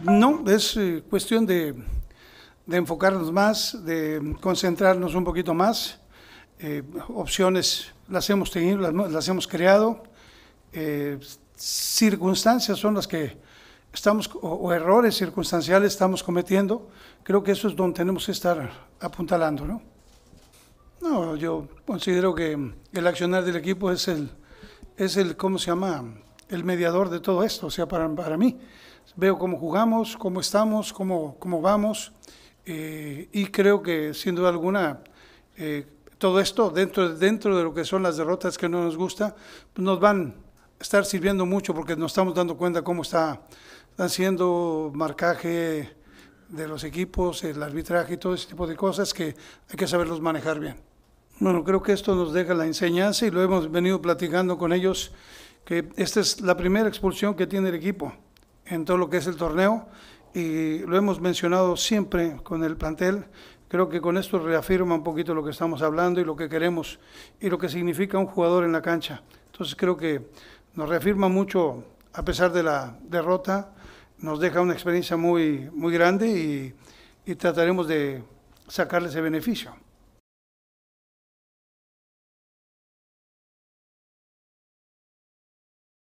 No, es eh, cuestión de, enfocarnos más, de concentrarnos un poquito más. Eh, opciones las hemos tenido, las, hemos creado. Eh, circunstancias son las que estamos, o, errores circunstanciales estamos cometiendo. Creo que eso es donde tenemos que estar apuntalando, ¿no? No, yo considero que el accionar del equipo es el, es el, ¿cómo se llama? el mediador de todo esto, o sea, para, para mí. Veo cómo jugamos, cómo estamos, cómo, cómo vamos, eh, y creo que sin duda alguna eh, todo esto, dentro, dentro de lo que son las derrotas que no nos gusta, nos van a estar sirviendo mucho porque nos estamos dando cuenta cómo está, haciendo marcaje de los equipos, el arbitraje y todo ese tipo de cosas que hay que saberlos manejar bien. Bueno, creo que esto nos deja la enseñanza y lo hemos venido platicando con ellos que esta es la primera expulsión que tiene el equipo en todo lo que es el torneo y lo hemos mencionado siempre con el plantel. Creo que con esto reafirma un poquito lo que estamos hablando y lo que queremos y lo que significa un jugador en la cancha. Entonces creo que nos reafirma mucho a pesar de la derrota, nos deja una experiencia muy, muy grande y, y trataremos de sacarle ese beneficio.